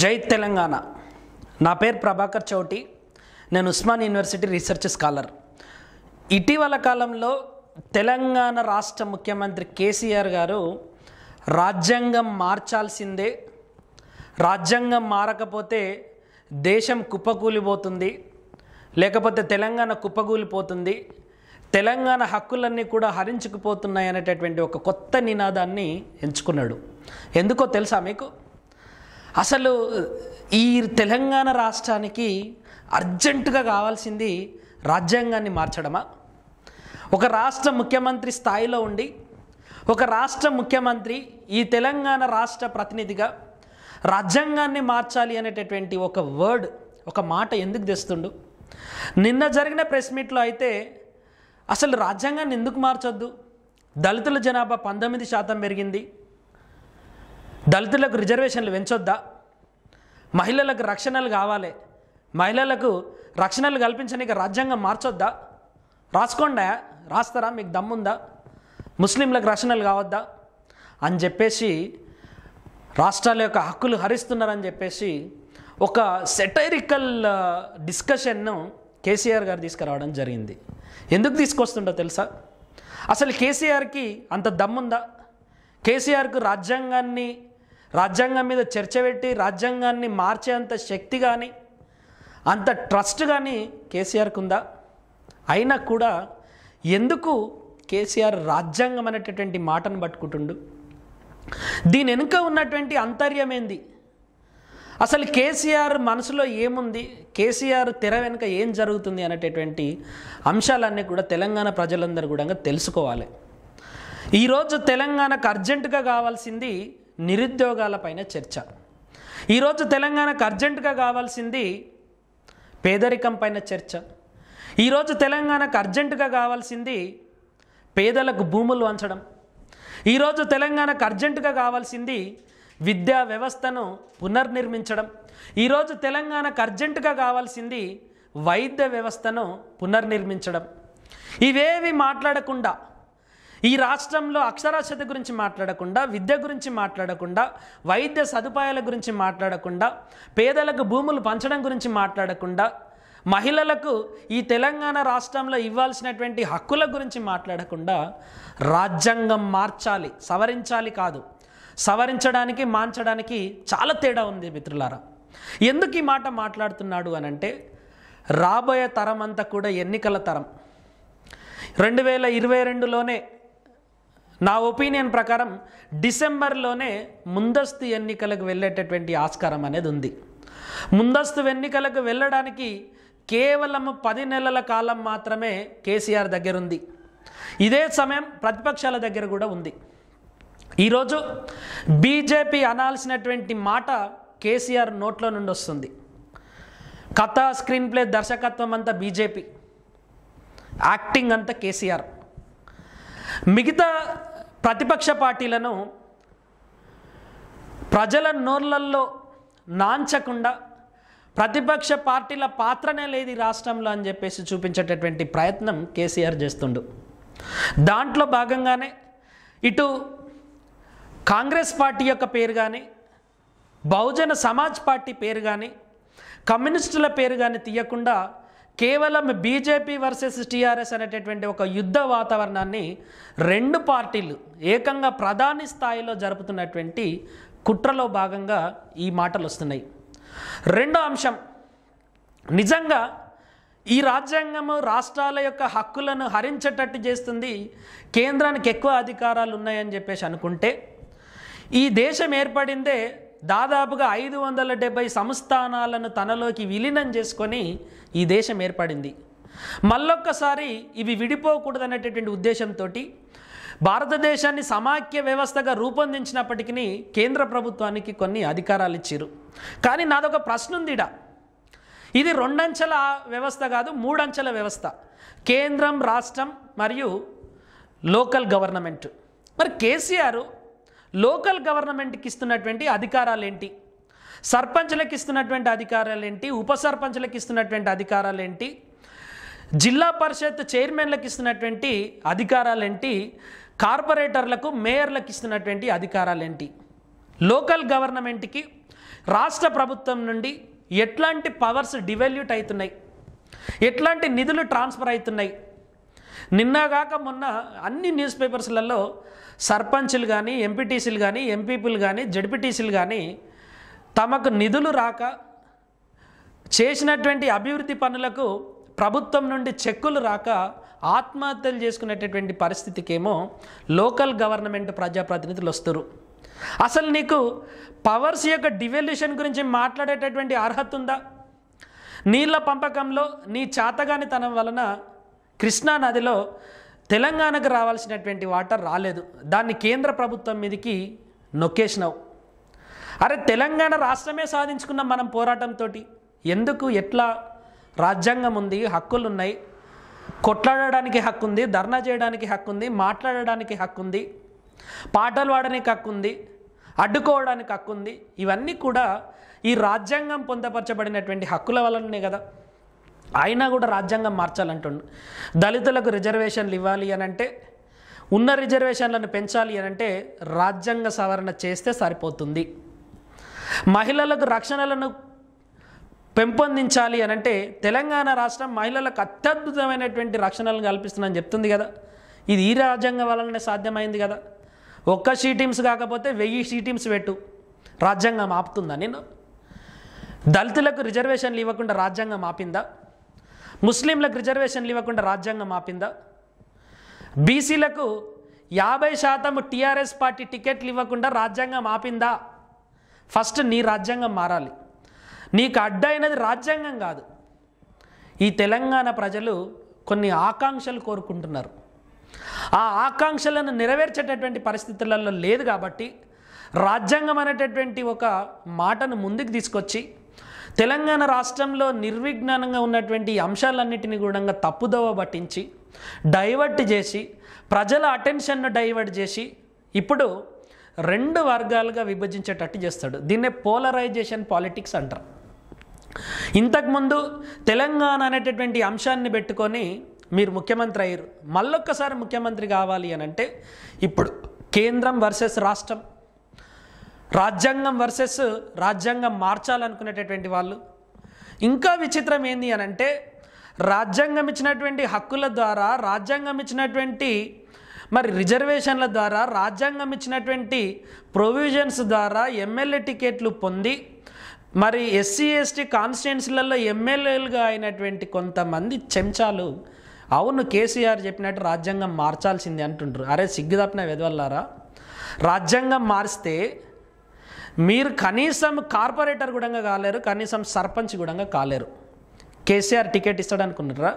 జై తెలంగాణ నా పేరు ప్రభాకర్ చౌటి నేను ఉస్మాన్ యూనివర్సిటీ రీసెర్చ్ స్కాలర్ ఇటీవల కాలంలో తెలంగాణ రాష్ట్ర ముఖ్యమంత్రి కేసీఆర్ గారు రాజ్యాంగం మార్చాల్సిందే రాజ్యాంగం మారకపోతే దేశం కుప్పకూలిపోతుంది లేకపోతే తెలంగాణ కుప్పకూలిపోతుంది తెలంగాణ హక్కులన్నీ కూడా హరించుకుపోతున్నాయి అనేటటువంటి ఒక కొత్త నినాదాన్ని ఎంచుకున్నాడు ఎందుకో తెలుసా మీకు అసలు ఈ తెలంగాణ రాష్ట్రానికి అర్జెంటుగా కావాల్సింది రాజ్యాంగాన్ని మార్చడమా ఒక రాష్ట్ర ముఖ్యమంత్రి స్థాయిలో ఉండి ఒక రాష్ట్ర ముఖ్యమంత్రి ఈ తెలంగాణ రాష్ట్ర ప్రతినిధిగా రాజ్యాంగాన్ని మార్చాలి అనేటటువంటి ఒక వర్డ్ ఒక మాట ఎందుకు తెస్తుండు నిన్న జరిగిన ప్రెస్ మీట్లో అయితే అసలు రాజ్యాంగాన్ని ఎందుకు మార్చొద్దు దళితుల జనాభా పంతొమ్మిది శాతం పెరిగింది దళితులకు రిజర్వేషన్లు పెంచొద్దా మహిళలకు రక్షణలు కావాలి మహిళలకు రక్షణలు కల్పించడానికి రాజ్యాంగం మార్చొద్దా రాసుకోండా రాస్తారా మీకు దమ్ముందా ముస్లింలకు రక్షణలు కావద్దా అని చెప్పేసి రాష్ట్రాల యొక్క హక్కులు హరిస్తున్నారని చెప్పేసి ఒక సెటైరికల్ డిస్కషన్ను కేసీఆర్ గారు తీసుకురావడం జరిగింది ఎందుకు తీసుకొస్తుండో తెలుసా అసలు కేసీఆర్కి అంత దమ్ముందా కేసీఆర్కు రాజ్యాంగాన్ని రాజ్యాంగం మీద చర్చ పెట్టి రాజ్యాంగాన్ని మార్చే అంత శక్తి కానీ అంత ట్రస్ట్ కానీ కేసీఆర్కు ఉందా అయినా కూడా ఎందుకు కేసీఆర్ రాజ్యాంగం అనేటటువంటి మాటను పట్టుకుంటుండు దీని వెనుక ఉన్నటువంటి అంతర్యం ఏంది అసలు కేసీఆర్ మనసులో ఏముంది కేసీఆర్ తెర వెనుక ఏం జరుగుతుంది అనేటటువంటి అంశాలన్నీ కూడా తెలంగాణ ప్రజలందరూ కూడా తెలుసుకోవాలి ఈరోజు తెలంగాణకు అర్జెంటుగా కావాల్సింది నిరుద్యోగాలపైన చర్చ ఈరోజు తెలంగాణకు అర్జెంటుగా కావాల్సింది పేదరికం పైన చర్చ ఈరోజు తెలంగాణకు అర్జెంటుగా కావాల్సింది పేదలకు భూములు వంచడం ఈరోజు తెలంగాణకు అర్జెంటుగా కావాల్సింది విద్యా వ్యవస్థను పునర్నిర్మించడం ఈరోజు తెలంగాణకు అర్జెంటుగా కావాల్సింది వైద్య వ్యవస్థను పునర్నిర్మించడం ఇవేవి మాట్లాడకుండా ఈ రాష్ట్రంలో అక్షరాస్యత గురించి మాట్లాడకుండా విద్య గురించి మాట్లాడకుండా వైద్య సదుపాయాల గురించి మాట్లాడకుండా పేదలకు భూములు పంచడం గురించి మాట్లాడకుండా మహిళలకు ఈ తెలంగాణ రాష్ట్రంలో ఇవ్వాల్సినటువంటి హక్కుల గురించి మాట్లాడకుండా రాజ్యాంగం మార్చాలి సవరించాలి కాదు సవరించడానికి మార్చడానికి చాలా తేడా ఉంది మిత్రులారా ఎందుకు ఈ మాట మాట్లాడుతున్నాడు అనంటే రాబోయే తరం అంతా కూడా ఎన్నికల తరం రెండు వేల ఇరవై రెండులోనే నా ఒపీనియన్ ప్రకారం డిసెంబర్లోనే ముందస్తు ఎన్నికలకు వెళ్ళేటటువంటి ఆస్కారం అనేది ఉంది ముందస్తు ఎన్నికలకు వెళ్ళడానికి కేవలం పది నెలల కాలం మాత్రమే కేసీఆర్ దగ్గర ఉంది ఇదే సమయం ప్రతిపక్షాల దగ్గర కూడా ఉంది ఈరోజు బీజేపీ అనాల్సినటువంటి మాట కేసీఆర్ నోట్లో నుండి వస్తుంది కథ స్క్రీన్ ప్లే దర్శకత్వం అంతా బీజేపీ యాక్టింగ్ అంతా కేసీఆర్ మిగతా ప్రతిపక్ష పార్టీలను ప్రజల నోర్లల్లో నాంచకుండా ప్రతిపక్ష పార్టీల పాత్రనే లేదు రాష్ట్రంలో అని చెప్పేసి చూపించేటటువంటి ప్రయత్నం కేసీఆర్ చేస్తుండు దాంట్లో భాగంగానే ఇటు కాంగ్రెస్ పార్టీ యొక్క పేరు కానీ బహుజన సమాజ్ పార్టీ పేరు కానీ కమ్యూనిస్టుల పేరు కానీ తీయకుండా కేవలం బీజేపీ వర్సెస్ టీఆర్ఎస్ అనేటటువంటి ఒక యుద్ధ వాతావరణాన్ని రెండు పార్టీలు ఏకంగా ప్రధాని స్థాయిలో జరుపుతున్నటువంటి కుట్రలో భాగంగా ఈ మాటలు వస్తున్నాయి రెండో అంశం నిజంగా ఈ రాజ్యాంగము రాష్ట్రాల యొక్క హక్కులను హరించేటట్టు చేస్తుంది కేంద్రానికి ఎక్కువ అధికారాలు ఉన్నాయని చెప్పేసి అనుకుంటే ఈ దేశం ఏర్పడిందే దాదాపుగా ఐదు వందల డెబ్బై సంస్థానాలను తనలోకి విలీనం చేసుకొని ఈ దేశం ఏర్పడింది మళ్ళొక్కసారి ఇవి విడిపోకూడదనేటటువంటి ఉద్దేశంతో భారతదేశాన్ని సమాఖ్య వ్యవస్థగా రూపొందించినప్పటికీ కేంద్ర ప్రభుత్వానికి కొన్ని అధికారాలు ఇచ్చారు కానీ నాదొక ప్రశ్న ఉందిడ ఇది రెండంచెల వ్యవస్థ కాదు మూడంచెల వ్యవస్థ కేంద్రం రాష్ట్రం మరియు లోకల్ గవర్నమెంట్ మరి కేసీఆర్ లోకల్ గవర్నమెంట్కి ఇస్తున్నటువంటి అధికారాలు ఏంటి సర్పంచ్లకు ఇస్తున్నటువంటి అధికారాలు ఏంటి ఉప సర్పంచ్లకు ఇస్తున్నటువంటి అధికారాలు ఏంటి జిల్లా పరిషత్ చైర్మన్లకు ఇస్తున్నటువంటి అధికారాలు ఏంటి కార్పొరేటర్లకు మేయర్లకు ఇస్తున్నటువంటి అధికారాలు ఏంటి లోకల్ గవర్నమెంట్కి రాష్ట్ర ప్రభుత్వం నుండి ఎట్లాంటి పవర్స్ డివెల్యూట్ అవుతున్నాయి ఎట్లాంటి నిధులు ట్రాన్స్ఫర్ అవుతున్నాయి నిన్నగాక మొన్న అన్ని న్యూస్ పేపర్స్లలో సర్పంచ్లు కానీ ఎంపీటీసీలు కానీ ఎంపీపీలు కానీ జడ్పీటీసీలు కానీ తమకు నిధులు రాక చేసినటువంటి అభివృద్ధి పనులకు ప్రభుత్వం నుండి చెక్కులు రాక ఆత్మహత్యలు చేసుకునేటటువంటి పరిస్థితికేమో లోకల్ గవర్నమెంట్ ప్రజాప్రతినిధులు వస్తారు అసలు నీకు పవర్స్ యొక్క డివల్యూషన్ గురించి మాట్లాడేటటువంటి అర్హత ఉందా నీళ్ళ పంపకంలో నీ చాతగానితనం వలన కృష్ణానదిలో తెలంగాణకు రావాల్సినటువంటి వాటర్ రాలేదు దాన్ని కేంద్ర ప్రభుత్వం మీదకి నొక్కేసినావు అరే తెలంగాణ రాష్ట్రమే సాధించుకున్న మనం పోరాటంతో ఎందుకు ఎట్లా రాజ్యాంగం ఉంది హక్కులు ఉన్నాయి కొట్లాడడానికి హక్కు ఉంది ధర్నా చేయడానికి హక్కు ఉంది మాట్లాడడానికి హక్కు ఉంది పాటలు పాడడానికి హక్కు ఉంది అడ్డుకోవడానికి హక్కు ఉంది ఇవన్నీ కూడా ఈ రాజ్యాంగం పొందపరచబడినటువంటి హక్కుల వలననే కదా అయినా కూడా రాజ్యాంగం మార్చాలంటుండు దళితులకు రిజర్వేషన్లు ఇవ్వాలి అని అంటే ఉన్న రిజర్వేషన్లను పెంచాలి అని అంటే రాజ్యాంగ సవరణ చేస్తే సరిపోతుంది మహిళలకు రక్షణలను పెంపొందించాలి అని అంటే తెలంగాణ రాష్ట్రం మహిళలకు అత్యద్భుతమైనటువంటి రక్షణలను కల్పిస్తుందని చెప్తుంది కదా ఇది ఈ రాజ్యాంగం వలననే సాధ్యమైంది కదా ఒక్క షీటీమ్స్ కాకపోతే వెయ్యి షీటీమ్స్ పెట్టు రాజ్యాంగం ఆపుతుందా నేను దళితులకు రిజర్వేషన్లు ఇవ్వకుండా రాజ్యాంగం ఆపిందా ముస్లింలకు రిజర్వేషన్లు ఇవ్వకుండా రాజ్యాంగం ఆపిందా బీసీలకు యాభై శాతం టీఆర్ఎస్ పార్టీ టికెట్లు ఇవ్వకుండా రాజ్యాంగం ఆపిందా ఫస్ట్ నీ రాజ్యాంగం మారాలి నీకు అడ్డైనది రాజ్యాంగం కాదు ఈ తెలంగాణ ప్రజలు కొన్ని ఆకాంక్షలు కోరుకుంటున్నారు ఆ ఆకాంక్షలను నెరవేర్చేటటువంటి పరిస్థితులలో లేదు కాబట్టి రాజ్యాంగం అనేటటువంటి ఒక మాటను ముందుకు తీసుకొచ్చి తెలంగాణ రాష్ట్రంలో నిర్విఘ్నంగా ఉన్నటువంటి అంశాలన్నింటినీ కూడా తప్పుదోవ పట్టించి డైవర్ట్ చేసి ప్రజల అటెన్షన్ను డైవర్ట్ చేసి ఇప్పుడు రెండు వర్గాలుగా విభజించేటట్టు చేస్తాడు దీన్నే పోలరైజేషన్ పాలిటిక్స్ అంటారు ఇంతకుముందు తెలంగాణ అనేటటువంటి అంశాన్ని పెట్టుకొని మీరు ముఖ్యమంత్రి అయ్యారు మళ్ళొక్కసారి ముఖ్యమంత్రి కావాలి అని అంటే ఇప్పుడు కేంద్రం వర్సెస్ రాష్ట్రం రాజ్యాంగం వర్సెస్ రాజ్యాంగం మార్చాలనుకునేటటువంటి వాళ్ళు ఇంకా విచిత్రం ఏంది అని అంటే రాజ్యాంగం ఇచ్చినటువంటి హక్కుల ద్వారా రాజ్యాంగం ఇచ్చినటువంటి మరి రిజర్వేషన్ల ద్వారా రాజ్యాంగం ఇచ్చినటువంటి ప్రొవిజన్స్ ద్వారా ఎమ్మెల్యే టికెట్లు పొంది మరి ఎస్సీ ఎస్టీ కాన్స్టిట్యున్సీలలో ఎమ్మెల్యేలుగా అయినటువంటి కొంతమంది చెంచాలు అవును కేసీఆర్ చెప్పినట్టు రాజ్యాంగం మార్చాల్సింది అంటుంటారు అరే సిగ్గు తప్పిన వెదవల్లారా రాజ్యాంగం మారిస్తే మీరు కనీసం కార్పొరేటర్ కూడా కాలేరు కనీసం సర్పంచ్ కూడా కాలేరు కేసీఆర్ టికెట్ ఇస్తాడనుకున్నారా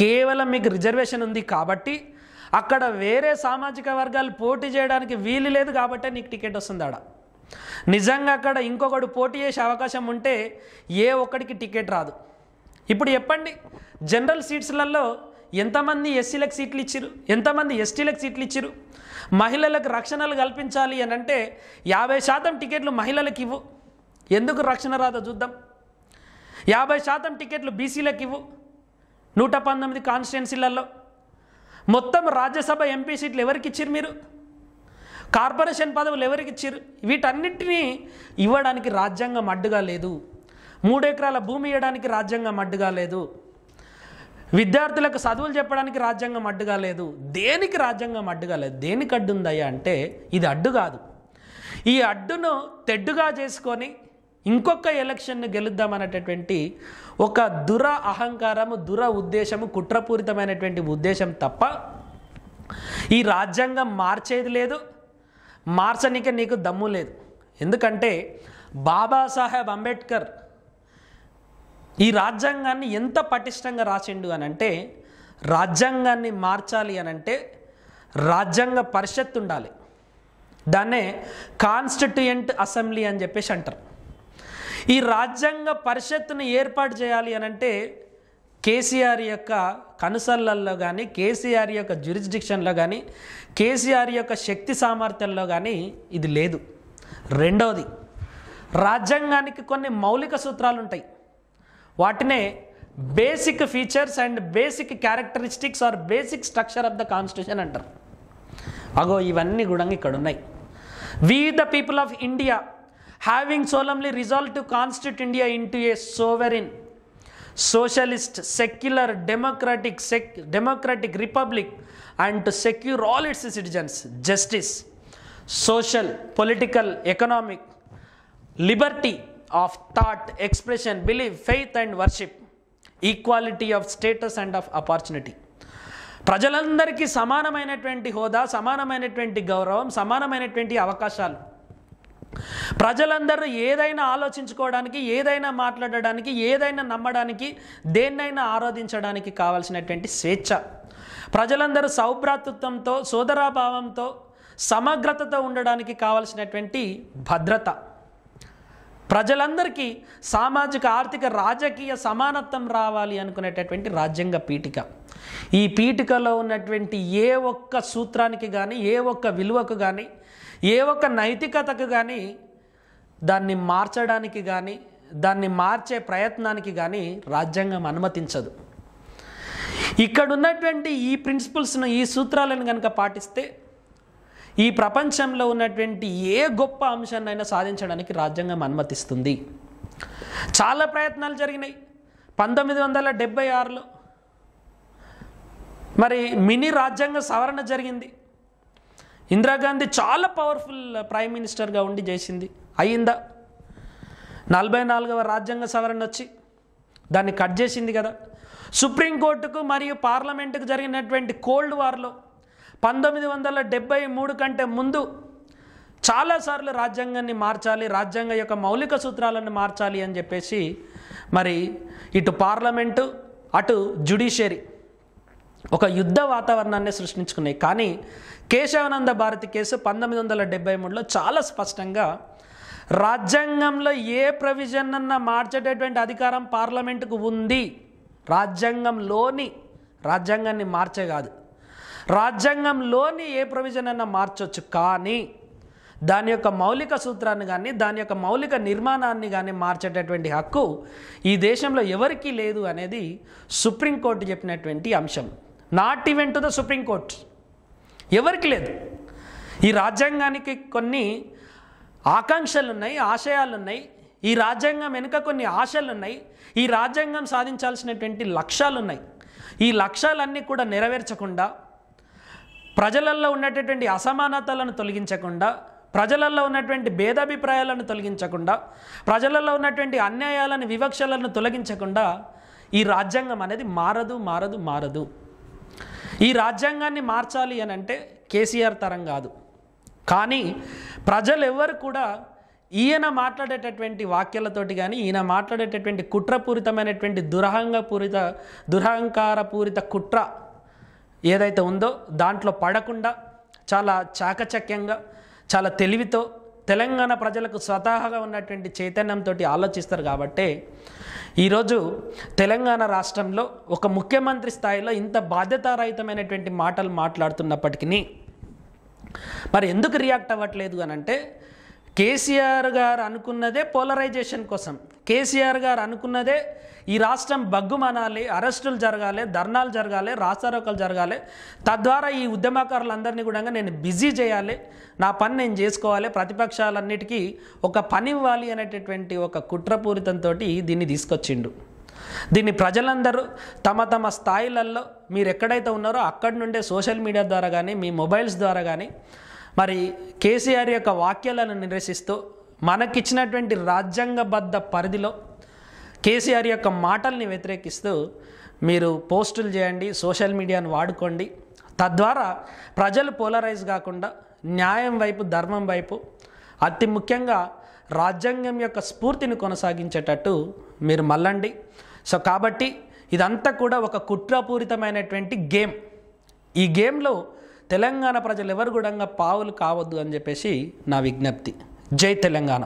కేవలం మీకు రిజర్వేషన్ ఉంది కాబట్టి అక్కడ వేరే సామాజిక వర్గాలు పోటీ చేయడానికి వీలు లేదు కాబట్టే నీకు టికెట్ వస్తుంది ఆడ నిజంగా అక్కడ ఇంకొకడు పోటీ చేసే అవకాశం ఉంటే ఏ ఒక్కడికి టికెట్ రాదు ఇప్పుడు చెప్పండి జనరల్ సీట్స్లలో ఎంతమంది ఎస్సీలకు సీట్లు ఇచ్చిరు ఎంతమంది ఎస్టీలకు సీట్లు ఇచ్చిరు మహిళలకు రక్షణలు కల్పించాలి అని అంటే యాభై శాతం టికెట్లు మహిళలకు ఇవ్వు ఎందుకు రక్షణ రాదో చూద్దాం యాభై శాతం టికెట్లు బీసీలకు ఇవ్వు నూట పంతొమ్మిది కాన్స్టిట్యున్సీలలో మొత్తం రాజ్యసభ ఎంపీ సీట్లు ఎవరికి ఇచ్చారు మీరు కార్పొరేషన్ పదవులు ఎవరికి ఇచ్చారు వీటన్నిటినీ ఇవ్వడానికి రాజ్యాంగం అడ్డుగా లేదు మూడెకరాల భూమి ఇవ్వడానికి రాజ్యాంగం అడ్డుగా లేదు విద్యార్థులకు చదువులు చెప్పడానికి రాజ్యాంగం అడ్డుగా లేదు దేనికి రాజ్యాంగం అడ్డుగా లేదు దేనికి అడ్డుందయ్యా అంటే ఇది అడ్డు కాదు ఈ అడ్డును తెడ్డుగా చేసుకొని ఇంకొక ఎలక్షన్ను గెలుద్దామనేటటువంటి ఒక దుర అహంకారము దుర ఉద్దేశము కుట్రపూరితమైనటువంటి ఉద్దేశం తప్ప ఈ రాజ్యాంగం మార్చేది లేదు మార్చనికే నీకు దమ్ము లేదు ఎందుకంటే బాబాసాహెబ్ అంబేద్కర్ ఈ రాజ్యాంగాన్ని ఎంత పటిష్టంగా రాసిండు అని అంటే రాజ్యాంగాన్ని మార్చాలి అని అంటే రాజ్యాంగ పరిషత్ ఉండాలి దాన్నే కాన్స్టిట్యూయెంట్ అసెంబ్లీ అని చెప్పేసి అంటారు ఈ రాజ్యాంగ పరిషత్తును ఏర్పాటు చేయాలి అని అంటే కేసీఆర్ యొక్క కనుసల్లల్లో కానీ కేసీఆర్ యొక్క జ్యూరిస్డిక్షన్లో కానీ కేసీఆర్ యొక్క శక్తి సామర్థ్యంలో కానీ ఇది లేదు రెండవది రాజ్యాంగానికి కొన్ని మౌలిక సూత్రాలు ఉంటాయి వాటినే basic features and basic characteristics or basic structure of the constitution అంటారు అగో ఇవన్నీ కూడా ఇక్కడ ఉన్నాయి we the people of India having solemnly resolve to constitute India into a sovereign socialist secular democratic sec democratic republic and to secure all its citizens justice social political economic liberty of thought expression believe faith and worship equality of status and of opportunity ప్రజలందరికీ సమానమైనటువంటి హోదా సమానమైనటువంటి గౌరవం సమానమైనటువంటి అవకాశాలు ప్రజలందరూ ఏదైనా ఆలోచించుకోవడానికి ఏదైనా మాట్లాడడానికి ఏదైనా నమ్మడానికి దేన్నైనా ఆరాధించడానికి కావలసినటువంటి స్వేచ్ఛ ప్రజలందరూ సౌభ్రాతృత్వంతో సోదరాభావంతో సమగ్రతతో ఉండడానికి కావలసినటువంటి భద్రత ప్రజలందరికీ సామాజిక ఆర్థిక రాజకీయ సమానత్వం రావాలి అనుకునేటటువంటి రాజ్యాంగ పీఠిక ఈ పీఠికలో ఉన్నటువంటి ఏ ఒక్క సూత్రానికి కానీ ఏ ఒక్క విలువకు కానీ ఏ ఒక్క నైతికతకు కానీ దాన్ని మార్చడానికి కానీ దాన్ని మార్చే ప్రయత్నానికి కానీ రాజ్యాంగం అనుమతించదు ఇక్కడ ఉన్నటువంటి ఈ ప్రిన్సిపల్స్ను ఈ సూత్రాలను కనుక పాటిస్తే ఈ ప్రపంచంలో ఉన్నటువంటి ఏ గొప్ప అంశాన్నైనా సాధించడానికి రాజ్యాంగం అనుమతిస్తుంది చాలా ప్రయత్నాలు జరిగినాయి పంతొమ్మిది వందల డెబ్బై ఆరులో మరి మినీ రాజ్యాంగ సవరణ జరిగింది ఇందిరాగాంధీ చాలా పవర్ఫుల్ ప్రైమ్ మినిస్టర్గా ఉండి చేసింది అయ్యిందా నలభై నాలుగవ రాజ్యాంగ సవరణ వచ్చి దాన్ని కట్ చేసింది కదా సుప్రీంకోర్టుకు మరియు పార్లమెంటుకు జరిగినటువంటి కోల్డ్ వార్లో పంతొమ్మిది వందల డెబ్బై మూడు కంటే ముందు చాలాసార్లు రాజ్యాంగాన్ని మార్చాలి రాజ్యాంగం యొక్క మౌలిక సూత్రాలను మార్చాలి అని చెప్పేసి మరి ఇటు పార్లమెంటు అటు జ్యుడిషియరీ ఒక యుద్ధ వాతావరణాన్ని సృష్టించుకున్నాయి కానీ కేశవానంద భారతి కేసు పంతొమ్మిది వందల డెబ్బై మూడులో చాలా స్పష్టంగా రాజ్యాంగంలో ఏ ప్రొవిజన్ అన్న మార్చేటటువంటి అధికారం పార్లమెంటుకు ఉంది రాజ్యాంగంలోని రాజ్యాంగాన్ని మార్చే కాదు రాజ్యాంగంలోని ఏ ప్రొవిజన్ అయినా మార్చవచ్చు కానీ దాని యొక్క మౌలిక సూత్రాన్ని కానీ దాని యొక్క మౌలిక నిర్మాణాన్ని కానీ మార్చేటటువంటి హక్కు ఈ దేశంలో ఎవరికీ లేదు అనేది సుప్రీంకోర్టు చెప్పినటువంటి అంశం not even to the supreme court ఎవరికి లేదు ఈ రాజ్యాంగానికి కొన్ని ఆకాంక్షలు ఉన్నాయి ఆశయాలు ఉన్నాయి ఈ రాజ్యాంగం వెనుక కొన్ని ఆశలు ఉన్నాయి ఈ రాజ్యాంగం సాధించాల్సినటువంటి లక్ష్యాలు ఉన్నాయి ఈ లక్ష్యాలన్నీ కూడా నెరవేర్చకుండా ప్రజలల్లో ఉన్నటువంటి అసమానతలను తొలగించకుండా ప్రజలల్లో ఉన్నటువంటి భేదాభిప్రాయాలను తొలగించకుండా ప్రజలలో ఉన్నటువంటి అన్యాయాలను వివక్షలను తొలగించకుండా ఈ రాజ్యాంగం అనేది మారదు మారదు మారదు ఈ రాజ్యాంగాన్ని మార్చాలి అని అంటే కేసీఆర్ తరం కాదు కానీ ప్రజలెవ్వరు కూడా ఈయన మాట్లాడేటటువంటి వాక్యాలతోటి కానీ ఈయన మాట్లాడేటటువంటి కుట్రపూరితమైనటువంటి దురహంగపూరిత దురహంకారపూరిత కుట్ర ఏదైతే ఉందో దాంట్లో పడకుండా చాలా చాకచక్యంగా చాలా తెలివితో తెలంగాణ ప్రజలకు స్వతహాగా ఉన్నటువంటి చైతన్యంతో ఆలోచిస్తారు కాబట్టి ఈరోజు తెలంగాణ రాష్ట్రంలో ఒక ముఖ్యమంత్రి స్థాయిలో ఇంత బాధ్యతారహితమైనటువంటి మాటలు మాట్లాడుతున్నప్పటికీ మరి ఎందుకు రియాక్ట్ అవ్వట్లేదు అని అంటే కేసీఆర్ గారు అనుకున్నదే పోలరైజేషన్ కోసం కేసీఆర్ గారు అనుకున్నదే ఈ రాష్ట్రం బగ్గుమనాలి అరెస్టులు జరగాలి ధర్నాలు జరగాలి రాస్తారోకలు జరగాలి తద్వారా ఈ ఉద్యమకారులందరినీ కూడా నేను బిజీ చేయాలి నా పని నేను చేసుకోవాలి ప్రతిపక్షాలన్నిటికీ ఒక పని ఇవ్వాలి అనేటటువంటి ఒక కుట్రపూరితంతో దీన్ని తీసుకొచ్చిండు దీన్ని ప్రజలందరూ తమ తమ స్థాయిలలో మీరు ఎక్కడైతే ఉన్నారో అక్కడి నుండే సోషల్ మీడియా ద్వారా కానీ మీ మొబైల్స్ ద్వారా కానీ మరి కేసీఆర్ యొక్క వాక్యాలను నిరసిస్తూ మనకిచ్చినటువంటి రాజ్యాంగబద్ధ పరిధిలో కేసీఆర్ యొక్క మాటల్ని వ్యతిరేకిస్తూ మీరు పోస్టులు చేయండి సోషల్ మీడియాను వాడుకోండి తద్వారా ప్రజలు పోలరైజ్ కాకుండా న్యాయం వైపు ధర్మం వైపు అతి ముఖ్యంగా రాజ్యాంగం యొక్క స్ఫూర్తిని కొనసాగించేటట్టు మీరు మళ్ళండి సో కాబట్టి ఇదంతా కూడా ఒక కుట్రపూరితమైనటువంటి గేమ్ ఈ గేమ్లో తెలంగాణ ప్రజలు ఎవరు కూడా పావులు కావద్దు అని చెప్పేసి నా విజ్ఞప్తి జై తెలంగాణ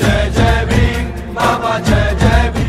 జై జై భీమ్ బాబా జై జై